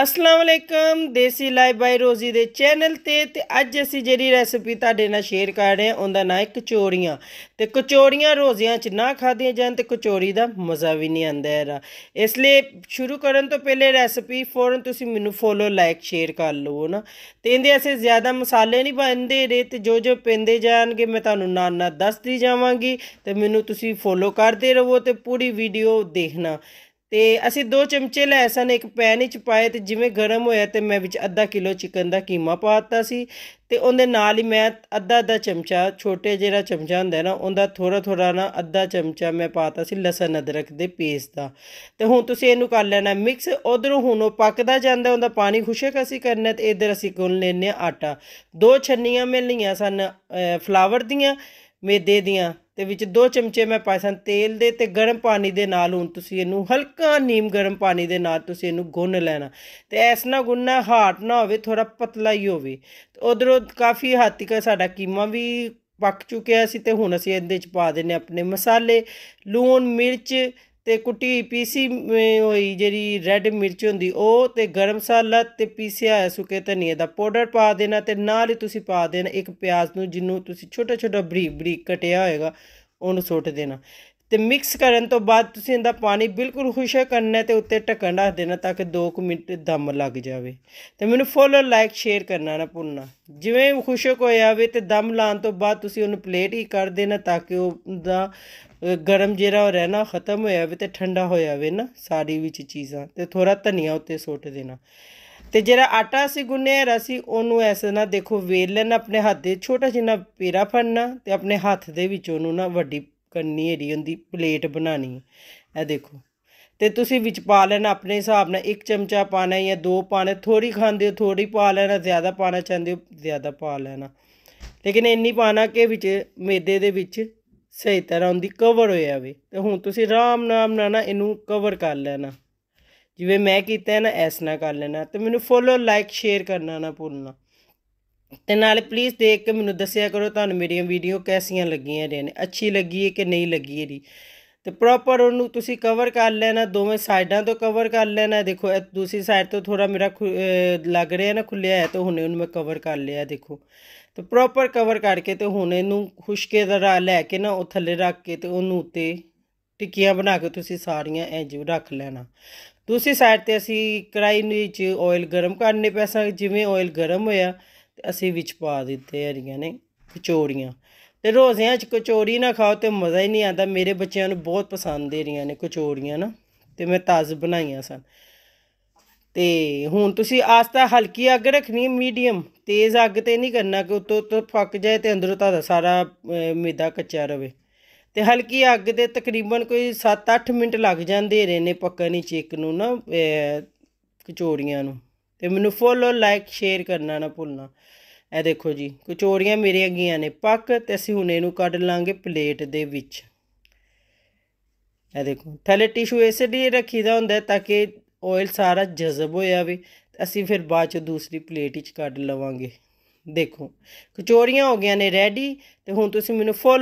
ਅਸਲਾਮ ਵਾਲੇਕਮ ਦੇਸੀ ਲਾਈਵ ਬਾਈ ਰੋਜ਼ੀ ਦੇ ਚੈਨਲ ਤੇ ਤੇ ਅੱਜ ਅਸੀਂ ਜਿਹੜੀ ਰੈਸਪੀ ਤੁਹਾਡੇ ਨਾਲ ਸ਼ੇਅਰ ਕਰ ਰਹੇ ਹਾਂ ਉਹਦਾ ਨਾਮ ਹੈ ਕਚੋਰੀਆਂ ਤੇ ਕਚੋਰੀਆਂ ਰੋਜ਼ਿਆਂ 'ਚ ਨਾ ਖਾਦੀਆਂ ਜਾਣ ਤੇ ਕਚੋਰੀ ਦਾ ਮਜ਼ਾ ਵੀ ਨਹੀਂ ਆਂਦਾ ਹੈਗਾ ਇਸ ਲਈ ਸ਼ੁਰੂ ਕਰਨ ਤੋਂ ਪਹਿਲੇ ਰੈਸਪੀ ਫੌਰਨ ਤੁਸੀਂ ਮੈਨੂੰ ਫੋਲੋ ਲਾਈਕ ਸ਼ੇਅਰ ਕਰ ਲਵੋ ਨਾ ਤੇ ਇਹਦੇ ਅਸੀਂ ਜ਼ਿਆਦਾ ਮਸਾਲੇ ਨਹੀਂ ਪਾਉਂਦੇ ਰੇ ਤੇ ਜੋ ਜੋ ਪੈਂਦੇ ਜਾਣਗੇ ਮੈਂ ਤੁਹਾਨੂੰ ਨਾਲ ਨਾਲ ਦੱਸਦੀ ਜਾਵਾਂਗੀ ਤੇ ਮੈਨੂੰ ਤੁਸੀਂ ਫੋਲੋ ਕਰਦੇ ਰਹੋ ਤੇ ਪੂਰੀ ਵੀਡੀਓ ਦੇਖਣਾ ਤੇ ਅਸੀਂ ਦੋ ਚਮਚੇ ਲੈ ਸਨ ਇੱਕ ਪੈਨ ਵਿੱਚ ਪਾਏ ਤੇ ਜਿਵੇਂ ਗਰਮ ਹੋਇਆ ਤੇ ਮੈਂ ਵਿੱਚ ਅੱਧਾ ਕਿਲੋ ਚਿਕਨ ਦਾ ਕੀਮਾ ਪਾਤਾ ਸੀ ਤੇ ਉਹਦੇ ਨਾਲ ਹੀ ਮੈਂ ਅੱਧਾ ਅੱਧਾ ਚਮਚਾ ਛੋਟੇ ਜਿਹੜਾ ਚਮਚਾ ਹੁੰਦਾ ਨਾ ਉਹਦਾ ਥੋੜਾ ਥੋੜਾ ਨਾ ਅੱਧਾ ਚਮਚਾ ਮੈਂ ਪਾਤਾ ਸੀ ਲਸਣ ਅਦਰਕ ਦੇ ਪੇਸਟ ਦਾ ਤੇ ਹੁਣ ਤੁਸੀਂ ਇਹਨੂੰ ਕਰ ਲੈਣਾ ਮਿਕਸ ਉਧਰੋਂ ਹੁਣ ਉਹ ਪੱਕਦਾ ਜਾਂਦਾ ਉਹਦਾ ਪਾਣੀ ਖੁਸ਼ਕ ਅਸੀਂ ਕਰਨਾ ਤੇ ਇਧਰ ਅਸੀਂ ਗੁੰਨ ਲੈਨੇ ਆਟਾ ਦੋ ਛੰਨੀਆਂ ਮੈਂ ਲਈਆਂ ਸਨ ਫਲਾਵਰ ਦੀਆਂ ਮੇਦੇ ਦੀਆਂ ਤੇ ਵਿੱਚ ਦੋ ਚਮਚੇ ਮੈਂ ਪਾਏ ਸਨ ਤੇਲ ਦੇ ਤੇ ਗਰਮ ਪਾਣੀ ਦੇ ਨਾਲ ਹੁਣ ਤੁਸੀਂ ਇਹਨੂੰ ਹਲਕਾ ਨੀਮ ਗਰਮ ਪਾਣੀ ਦੇ ਨਾਲ ਤੁਸੀਂ ਇਹਨੂੰ ਗੁੰਨ ਲੈਣਾ ਤੇ ਐਸ ਨਾਲ ਗੁੰਨਣਾ ਹਾਰਟ ਨਾ ਹੋਵੇ ਥੋੜਾ ਪਤਲਾ ਹੀ ਹੋਵੇ ਉਧਰੋਂ ਕਾਫੀ ਹੱਦ ਤੱਕ ਸਾਡਾ ਕੀਮਾ ਵੀ ਪੱਕ ਚੁੱਕਿਆ ਸੀ ਤੇ ਹੁਣ ਅਸੀਂ ਇਹਦੇ ਵਿੱਚ ਪਾ ਦੇਣੇ ਆਪਣੇ ਮਸਾਲੇ ਲੂਣ ਮਿਰਚ ਤੇ ਕੁੱਟੀ ਪੀਸੀ ਹੋਈ ਜਿਹੜੀ ਰੈੱਡ ਮਿਰਚ ਹੁੰਦੀ ਉਹ ਤੇ ਗਰਮ ਮਸਾਲਾ ਤੇ ਪੀਸਿਆ ਹੋਇਆ ਸੁੱਕੇ ਧਨੀਏ ਦਾ ਪਾਊਡਰ ਪਾ ਦੇਣਾ ਤੇ ਨਾਲ ਹੀ ਤੁਸੀਂ ਪਾ ਦੇਣਾ ਇੱਕ ਪਿਆਜ਼ ਨੂੰ ਜਿੰਨੂੰ ਤੁਸੀਂ ਛੋਟਾ ਛੋਟਾ ਬਰੀਕ ਬਰੀਕ ਕਟਿਆ ਹੋਏਗਾ ਉਹਨੂੰ ਸੁੱਟ ਦੇਣਾ ਤੇ ਮਿਕਸ ਕਰਨ ਤੋਂ ਬਾਅਦ ਤੁਸੀਂ ਇਹਦਾ ਪਾਣੀ ਬਿਲਕੁਲ ਖੁਸ਼ਕ ਕਰਨਾ ਤੇ ਉੱਤੇ ਢੱਕਣ ਰੱਖ ਦੇਣਾ ਤਾਂ ਕਿ 2 ਮਿੰਟ ਦਮ ਲੱਗ ਜਾਵੇ ਤੇ ਮੈਨੂੰ ਫੋਲੋ ਲਾਈਕ ਸ਼ੇਅਰ ਕਰਨਾ ਨਾ ਭੁੱਲਣਾ ਜਿਵੇਂ ਖੁਸ਼ਕ ਹੋ ਜਾਵੇ ਤੇ ਦਮ ਲਾਣ ਤੋਂ ਬਾਅਦ ਤੁਸੀਂ ਉਹਨੂੰ ਪਲੇਟ ਹੀ ਕਰ ਦੇਣਾ ਤਾਂ ਕਿ ਉਹ ਦਾ ਗਰਮ ਜਿਹੜਾ ਰਹਿਣਾ ਖਤਮ ਹੋਇਆ ਜਾਵੇ ਤੇ ਠੰਡਾ ਹੋ ਜਾਵੇ ਨਾ ਸਾਰੀ ਵਿੱਚ ਚੀਜ਼ਾਂ ਤੇ ਥੋੜਾ ਧਨੀਆ ਉੱਤੇ ਸੁੱਟ ਦੇਣਾ ਤੇ ਜਿਹੜਾ ਆਟਾ ਸੀ ਗੁੰਨਿਆ ਰਸੀ ਉਹਨੂੰ ਐਸੇ ਨਾ ਦੇਖੋ ਵੇਲ ਲੈਣਾ ਆਪਣੇ ਹੱਥ ਦੇ ਛੋਟਾ ਜਿਹਾ ਪੇਰਾ ਫੜਨਾ ਤੇ ਆਪਣੇ ਹੱਥ ਦੇ ਵਿੱਚ ਉਹਨੂੰ ਨਾ ਵੱਡੀ ਕਰਨੀ ਹੈਰੀ ਉਹਦੀ ਪਲੇਟ ਬਣਾਣੀ ਇਹ ਦੇਖੋ ਤੇ ਤੁਸੀਂ ਵਿੱਚ ਪਾ ਲੈਣਾ ਆਪਣੇ ਹਿਸਾਬ ਨਾਲ ਇੱਕ ਚਮਚਾ ਪਾਣਾ ਜਾਂ ਦੋ ਪਾਣੇ ਥੋੜੀ ਖਾਂਦੇ ਹੋ ਥੋੜੀ ਪਾ ਲੈਣਾ ਜ਼ਿਆਦਾ ਪਾਣਾ ਚਾਹੁੰਦੇ ਹੋ ਜ਼ਿਆਦਾ ਪਾ ਲੈਣਾ ਲੇਕਿਨ ਇੰਨੀ ਪਾਣਾ ਕਿ ਵਿੱਚ ਮੇਦੇ ਦੇ ਵਿੱਚ ਸਹੀ ਤਰ੍ਹਾਂ ਉਹਦੀ ਕਵਰ ਹੋ ਜਾਵੇ ਤੇ ਹੁਣ ਤੁਸੀਂ ਆਰਾਮ ਨਾਲ ਨਾ ਇਹਨੂੰ ਕਵਰ ਕਰ ਲੈਣਾ ਜਿਵੇਂ ਮੈਂ ਕੀਤਾ ਹੈ ਨਾ ਐਸ ਨਾ ਕਰ ਲੈਣਾ ਤੇ ਮੈਨੂੰ ਫੋਲੋ ਲਾਈਕ ਸ਼ੇਅਰ ਕਰਨਾ ਨਾ ਭੁੱਲਣਾ ਤੇ ਨਾਲ ਪਲੀਜ਼ ਦੇਖ ਕੇ ਮੈਨੂੰ ਦੱਸਿਆ ਕਰੋ ਤੁਹਾਨੂੰ ਮੇਰੀਆਂ ਵੀਡੀਓ ਕੈਸੀਆਂ ਲੱਗੀਆਂ ਰਹੀਆਂ ਨੇ ਅੱਛੀ ਲੱਗੀ ਹੈ ਕਿ ਨਹੀਂ ਲੱਗੀ ਦੀ ਤੇ ਪ੍ਰੋਪਰ ਉਹਨੂੰ ਤੁਸੀਂ ਕਵਰ ਕਰ ਲੈਣਾ ਦੋਵੇਂ ਸਾਈਡਾਂ ਤੋਂ ਕਵਰ ਕਰ ਲੈਣਾ ਦੇਖੋ ਇਹ ਦੂਸਰੀ ਸਾਈਡ ਤੋਂ ਥੋੜਾ ਮੇਰਾ ਲੱਗ ਰਿਹਾ ਨਾ ਖੁੱਲਿਆ ਹੈ ਤਾਂ ਹੁਣੇ ਉਹਨੂੰ ਮੈਂ ਕਵਰ ਕਰ ਲਿਆ ਦੇਖੋ ਤੇ ਪ੍ਰੋਪਰ ਕਵਰ ਕਰਕੇ ਤੇ ਹੁਣ ਇਹਨੂੰ ਖੁਸ਼ਕੇ ਦਾ ਰਾ ਲੈ ਕੇ ਨਾ ਉਹ ਥੱਲੇ ਰੱਖ ਕੇ ਤੇ ਉਹਨੂੰ ਉੱਤੇ ਟਿੱਕੀਆਂ ਬਣਾ ਕੇ ਤੁਸੀਂ ਸਾਰੀਆਂ ਇੰਜ ਰੱਖ ਲੈਣਾ ਦੂਸਰੀ ਸਾਈਡ ਤੇ ਅਸੀਂ ਕੜਾਈ ਵਿੱਚ ਆਇਲ ਗਰਮ ਕਰਨੇ ਪੈਸਾ ਜਿਵੇਂ ਆਇਲ ਗਰਮ ਹੋਇਆ ਅਸੀਂ ਵਿੱਚ ਪਾ ਦਿੱਤੇ ਹਰੀਆਂ ਨੇ ਕਚੋਰੀਆਂ ਤੇ ਰੋਜ਼ਿਆਂ 'ਚ ਕਚੋਰੀ ਨਾ ਖਾਓ ਤੇ ਮਜ਼ਾ ਹੀ ਨਹੀਂ ਆਉਂਦਾ ਮੇਰੇ ਬੱਚਿਆਂ ਨੂੰ ਬਹੁਤ ਪਸੰਦ ਦੇ ਰਹੀਆਂ ਨੇ ਕਚੋਰੀਆਂ ਨਾ ਤੇ ਮੈਂ ਤਾਜ਼ ਬਣਾਈਆਂ ਸਨ ਤੇ ਹੁਣ ਤੁਸੀਂ ਆਸਤਾ ਹਲਕੀ ਅੱਗ ਰੱਖਣੀ ਮੀਡੀਅਮ ਤੇਜ਼ ਅੱਗ ਤੇ ਨਹੀਂ ਕਰਨਾ ਕਿ ਉਤੋਂ ਤੋਂ ਫੱਕ ਜਾਏ ਤੇ ਅੰਦਰੋਂ ਤਾਂ ਸਾਰਾ ਮੈਦਾ ਕੱਚਾ ਰਵੇ ਤੇ ਹਲਕੀ ਅੱਗ ਦੇ ਤਕਰੀਬਨ ਕੋਈ 7-8 ਮਿੰਟ ਲੱਗ ਜਾਂਦੇ ਰਹੇ ਨੇ ਪੱਕਣ ਵਿੱਚ ਇੱਕ ਨੂੰ ਨਾ ਕਚੋਰੀਆਂ ਨੂੰ ਤੇ ਮੈਨੂੰ ਫੋਲੋ ਲਾਈਕ ਸ਼ੇਅਰ ਕਰਨਾ ਨਾ ਭੁੱਲਣਾ ਇਹ ਦੇਖੋ ਜੀ ਕਚੋਰੀਆਂ ਮੇਰੇ ਅੱਗੀਆਂ ਨੇ ਪੱਕ ਤੇ ਅਸੀਂ ਹੁਣ ਇਹਨੂੰ ਕੱਢ ਲਾਂਗੇ ਪਲੇਟ ਦੇ ਵਿੱਚ ਇਹ ਦੇਖੋ ਥੱਲੇ ਟਿਸ਼ੂ ਇਸੇ ਲਈ ਰੱਖੀਦਾ ਹੁੰਦਾ ਤਾਂ ਕਿ ਆਇਲ ਸਾਰਾ ਜਜ਼ਬ ਹੋ ਜਾਵੇ ਅਸੀਂ ਫਿਰ ਬਾਅਦ ਚ ਦੂਸਰੀ ਪਲੇਟ ਵਿੱਚ ਕੱਢ ਲਵਾਂਗੇ ਦੇਖੋ ਕਚੋਰੀਆਂ ਹੋ ਗਈਆਂ ਨੇ ਰੈਡੀ ਤੇ ਹੁਣ ਤੁਸੀਂ ਮੈਨੂੰ ਫੋਲੋ